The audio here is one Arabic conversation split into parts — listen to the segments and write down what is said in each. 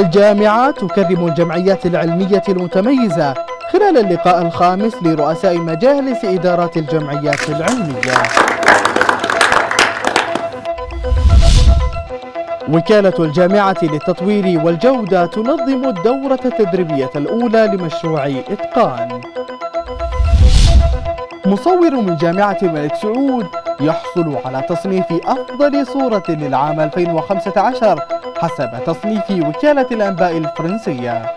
الجامعة تكرم الجمعيات العلمية المتميزة خلال اللقاء الخامس لرؤساء مجالس إدارة الجمعيات العلمية وكالة الجامعة للتطوير والجودة تنظم الدورة التدريبية الأولى لمشروع إتقان مصور من جامعة الملك سعود يحصل على تصنيف أفضل صورة للعام 2015 حسب تصنيف وكالة الأنباء الفرنسية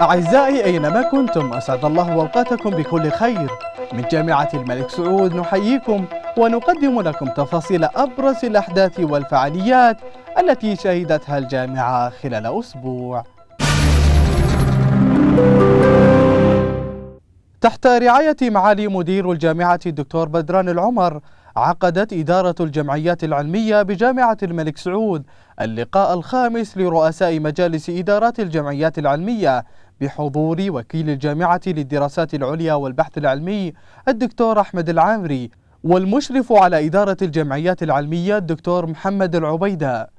أعزائي أينما كنتم أسعد الله أوقاتكم بكل خير من جامعة الملك سعود نحييكم ونقدم لكم تفاصيل أبرز الأحداث والفعاليات التي شهدتها الجامعة خلال أسبوع تحت رعاية معالي مدير الجامعة الدكتور بدران العمر عقدت إدارة الجمعيات العلمية بجامعة الملك سعود اللقاء الخامس لرؤساء مجالس إدارات الجمعيات العلمية بحضور وكيل الجامعة للدراسات العليا والبحث العلمي الدكتور أحمد العامري والمشرف على إدارة الجمعيات العلمية الدكتور محمد العبيدة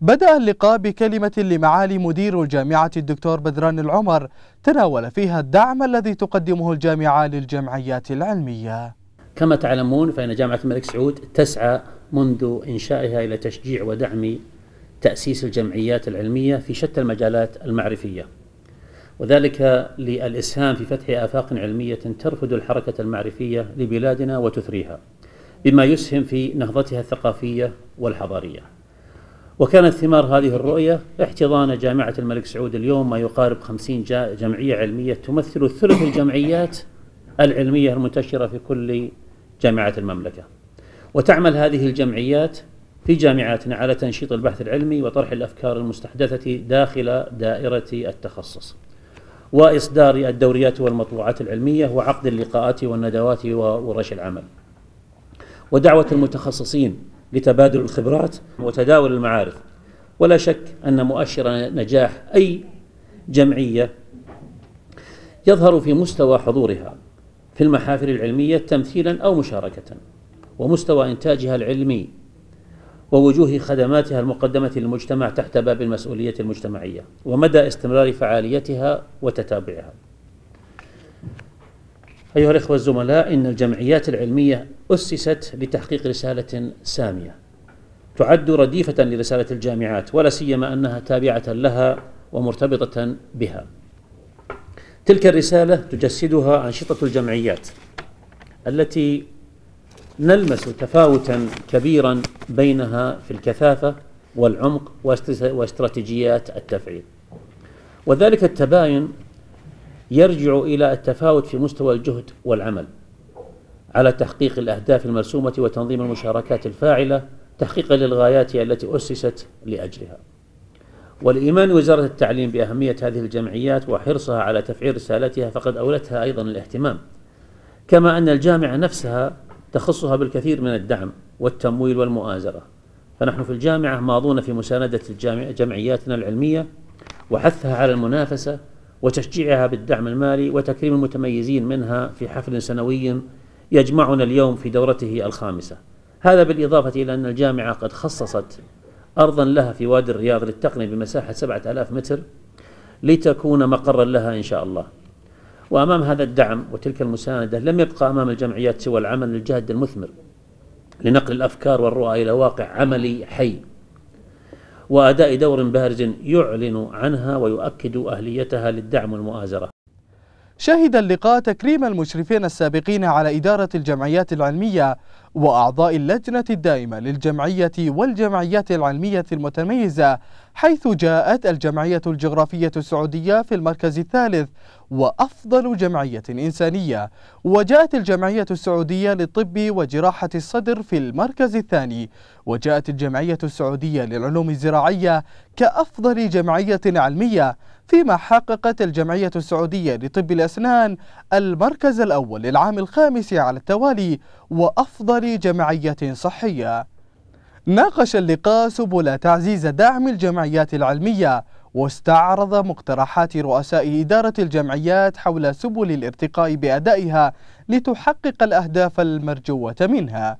بدأ اللقاء بكلمة لمعالي مدير الجامعة الدكتور بدران العمر تناول فيها الدعم الذي تقدمه الجامعة للجمعيات العلمية كما تعلمون فإن جامعة الملك سعود تسعى منذ إنشائها إلى تشجيع ودعم تأسيس الجمعيات العلمية في شتى المجالات المعرفية وذلك للإسهام في فتح آفاق علمية ترفد الحركة المعرفية لبلادنا وتثريها بما يسهم في نهضتها الثقافية والحضارية وكانت ثمار هذه الرؤية احتضان جامعة الملك سعود اليوم ما يقارب 50 جمعية علمية تمثل ثلث الجمعيات العلمية المنتشرة في كل جامعات المملكة وتعمل هذه الجمعيات في جامعاتنا على تنشيط البحث العلمي وطرح الأفكار المستحدثة داخل دائرة التخصص وإصدار الدوريات والمطبوعات العلمية وعقد اللقاءات والندوات وورش العمل ودعوة المتخصصين لتبادل الخبرات وتداول المعارف ولا شك أن مؤشر نجاح أي جمعية يظهر في مستوى حضورها في المحافل العلمية تمثيلا أو مشاركة ومستوى إنتاجها العلمي ووجوه خدماتها المقدمة للمجتمع تحت باب المسؤولية المجتمعية ومدى استمرار فعاليتها وتتابعها أيها الإخوة الزملاء إن الجمعيات العلمية أسست لتحقيق رسالة سامية تعد رديفة لرسالة الجامعات ولا سيما أنها تابعة لها ومرتبطة بها تلك الرسالة تجسدها أنشطة الجمعيات التي نلمس تفاوتا كبيرا بينها في الكثافة والعمق واستراتيجيات التفعيل وذلك التباين يرجع إلى التفاوت في مستوى الجهد والعمل على تحقيق الأهداف المرسومة وتنظيم المشاركات الفاعلة تحقيقا للغايات التي أسست لأجلها والإيمان وزارة التعليم بأهمية هذه الجمعيات وحرصها على تفعيل رسالتها فقد أولتها أيضا الاهتمام كما أن الجامعة نفسها تخصها بالكثير من الدعم والتمويل والمؤازرة فنحن في الجامعة ماضون في مساندة الجامع جمعياتنا العلمية وحثها على المنافسة وتشجيعها بالدعم المالي وتكريم المتميزين منها في حفل سنوي يجمعنا اليوم في دورته الخامسة هذا بالإضافة إلى أن الجامعة قد خصصت أرضا لها في وادي الرياض للتقنية بمساحة 7000 متر لتكون مقرا لها إن شاء الله وأمام هذا الدعم وتلك المساندة لم يبقى أمام الجمعيات سوى العمل الجاد المثمر لنقل الأفكار والرؤى إلى واقع عملي حي وأداء دور بارز يعلن عنها ويؤكد أهليتها للدعم والمؤازرة شهد اللقاء تكريم المشرفين السابقين على إدارة الجمعيات العلمية وأعضاء اللجنة الدائمة للجمعية والجمعيات العلمية المتميزة حيث جاءت الجمعية الجغرافية السعودية في المركز الثالث وأفضل جمعية إنسانية وجاءت الجمعية السعودية للطب وجراحة الصدر في المركز الثاني وجاءت الجمعية السعودية للعلوم الزراعية كأفضل جمعية علمية فيما حققت الجمعية السعودية لطب الأسنان المركز الأول للعام الخامس على التوالي وأفضل إصدار جمعية صحية ناقش اللقاء سبل تعزيز دعم الجمعيات العلمية واستعرض مقترحات رؤساء إدارة الجمعيات حول سبل الارتقاء بأدائها لتحقق الأهداف المرجوة منها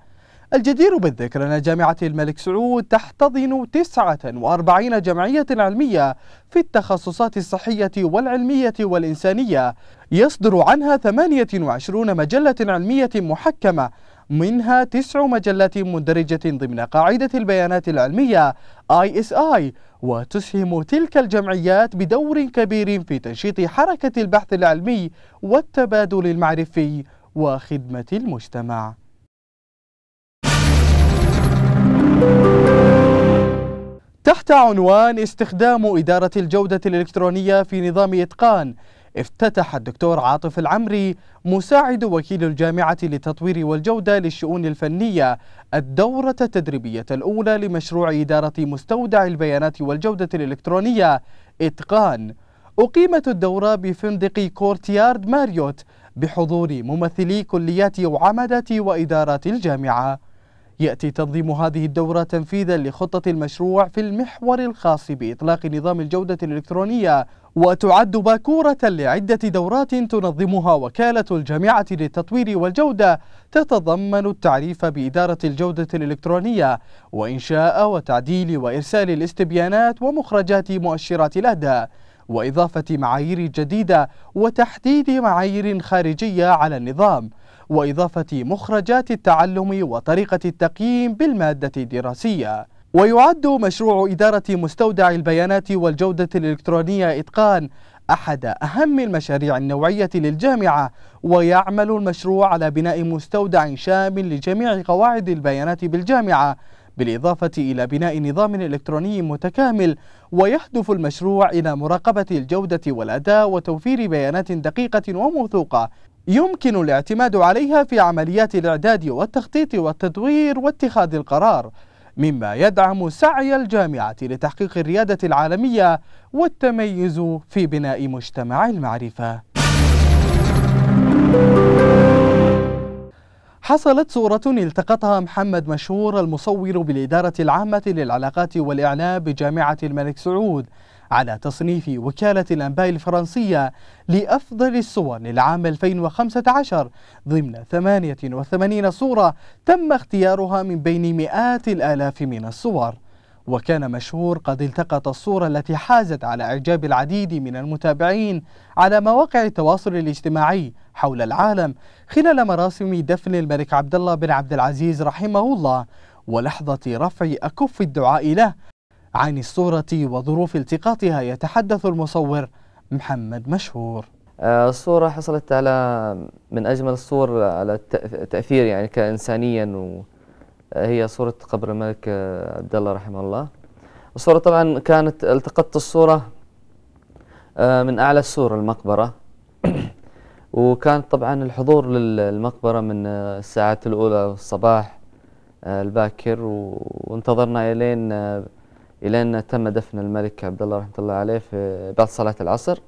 الجدير بالذكر أن جامعة الملك سعود تحتضن 49 جمعية علمية في التخصصات الصحية والعلمية والإنسانية يصدر عنها 28 مجلة علمية محكمة منها تسع مجلات مندرجة ضمن قاعدة البيانات العلمية ISI وتسهم تلك الجمعيات بدور كبير في تنشيط حركة البحث العلمي والتبادل المعرفي وخدمة المجتمع تحت عنوان استخدام إدارة الجودة الإلكترونية في نظام إتقان افتتح الدكتور عاطف العمري مساعد وكيل الجامعة للتطوير والجودة للشؤون الفنية الدورة التدريبية الأولى لمشروع إدارة مستودع البيانات والجودة الإلكترونية إتقان أقيمت الدورة بفندق كورتيارد ماريوت بحضور ممثلي كليات وعمدة وإدارات الجامعة يأتي تنظيم هذه الدورة تنفيذا لخطة المشروع في المحور الخاص بإطلاق نظام الجودة الإلكترونية وتعد باكورة لعدة دورات تنظمها وكالة الجامعة للتطوير والجودة تتضمن التعريف بإدارة الجودة الإلكترونية وإنشاء وتعديل وإرسال الاستبيانات ومخرجات مؤشرات الأداء وإضافة معايير جديدة وتحديد معايير خارجية على النظام وإضافة مخرجات التعلم وطريقة التقييم بالمادة الدراسية ويعد مشروع إدارة مستودع البيانات والجودة الإلكترونية إتقان أحد أهم المشاريع النوعية للجامعة ويعمل المشروع على بناء مستودع شامل لجميع قواعد البيانات بالجامعة بالإضافة إلى بناء نظام إلكتروني متكامل ويهدف المشروع إلى مراقبة الجودة والأداء وتوفير بيانات دقيقة وموثوقة يمكن الاعتماد عليها في عمليات الإعداد والتخطيط والتدوير واتخاذ القرار مما يدعم سعي الجامعة لتحقيق الريادة العالمية والتميز في بناء مجتمع المعرفة حصلت صورة التقطها محمد مشهور المصور بالإدارة العامة للعلاقات والإعلام بجامعة الملك سعود على تصنيف وكالة الأنباء الفرنسية لأفضل الصور للعام 2015 ضمن 88 صورة تم اختيارها من بين مئات الآلاف من الصور وكان مشهور قد التقط الصورة التي حازت على إعجاب العديد من المتابعين على مواقع التواصل الاجتماعي حول العالم خلال مراسم دفن الملك عبد الله بن عبد العزيز رحمه الله ولحظة رفع أكف الدعاء له عن الصورة وظروف التقاطها يتحدث المصور محمد مشهور آه، الصورة حصلت على من أجمل الصور على تأثير يعني كإنسانيا و هي صورة قبر الملك آه، عبد الله رحمه الله الصورة طبعا كانت التقطت الصورة آه، من أعلى السور المقبرة وكان طبعا الحضور للمقبرة من آه، الساعات الأولى الصباح الباكر وانتظرنا إلين إلين تم دفن الملك عبد الله رحمة الله عليه في بعد صلاة العصر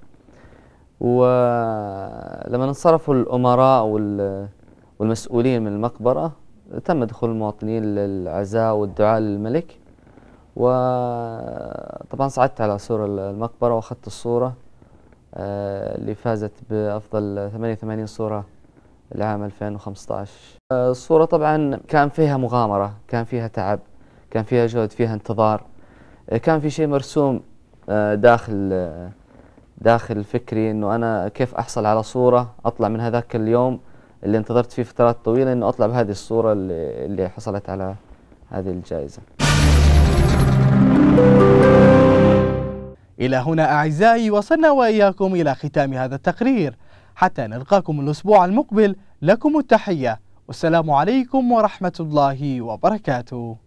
ولما انصرفوا الأمراء والمسؤولين من المقبرة تم دخول المواطنين للعزاء والدعاء للملك وطبعا صعدت على سور المقبرة وأخذت الصورة آه، اللي فازت بأفضل 88 صورة لعام 2015 آه، الصورة طبعا كان فيها مغامرة كان فيها تعب كان فيها جهد فيها انتظار آه، كان في شيء مرسوم داخل داخل فكري انه انا كيف احصل على صوره اطلع من هذاك اليوم اللي انتظرت فيه فترات طويلة أنه أطلع بهذه الصورة اللي, اللي حصلت على هذه الجائزة إلى هنا أعزائي وصلنا وإياكم إلى ختام هذا التقرير حتى نلقاكم الأسبوع المقبل لكم التحية والسلام عليكم ورحمة الله وبركاته